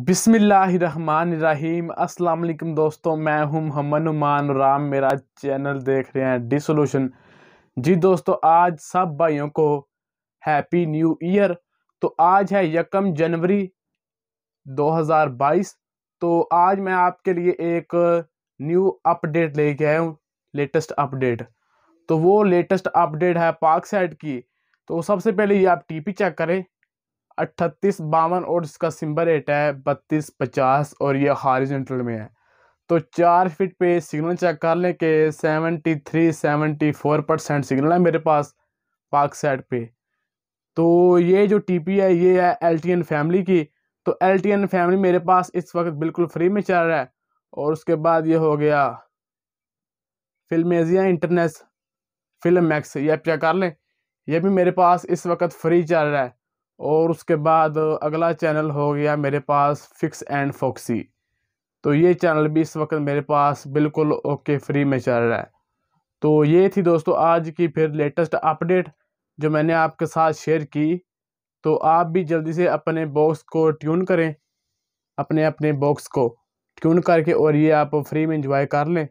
बिसमीम अस्सलाम दोस्तों मैं हूं हमन राम मेरा चैनल देख रहे हैं डिसोल्यूशन जी दोस्तों आज सब भाइयों को हैप्पी न्यू ईयर तो आज है यकम जनवरी 2022 तो आज मैं आपके लिए एक न्यू अपडेट लेके आया हूँ लेटेस्ट अपडेट तो वो लेटेस्ट अपडेट है पार्क साइड की तो सबसे पहले ये आप टीपी चेक करें अट्ठतीस बावन और इसका सिंबल रेट है बत्तीस पचास और ये हॉरिजेंटल में है तो चार फिट पे सिग्नल चेक कर लें कि seventy three seventy four percent signal है मेरे पास पार्क साइड पे तो ये जो टीपी है ये है एल फैमिली की तो एल फैमिली मेरे पास इस वक्त बिल्कुल फ्री में चल रहा है और उसके बाद ये हो गया फिल्मेजिया इंटरनेस फिल्म मैक्स ये आप चेक कर लें यह भी मेरे पास इस वक्त फ्री चल रहा है और उसके बाद अगला चैनल हो गया मेरे पास फिक्स एंड फोक्सी तो ये चैनल भी इस वक्त मेरे पास बिल्कुल ओके फ्री में चल रहा है तो ये थी दोस्तों आज की फिर लेटेस्ट अपडेट जो मैंने आपके साथ शेयर की तो आप भी जल्दी से अपने बॉक्स को ट्यून करें अपने अपने बॉक्स को ट्यून करके और ये आप फ्री में इंजॉय कर लें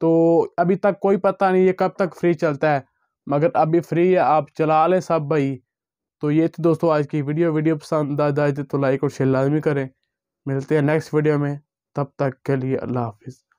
तो अभी तक कोई पता नहीं ये कब तक फ्री चलता है मगर अभी फ्री है आप चला लें सब भाई तो ये थी दोस्तों आज की वीडियो वीडियो पसंद आए तो लाइक और शेयर लाजमी करें मिलते हैं नेक्स्ट वीडियो में तब तक के लिए अल्लाह हाफिज़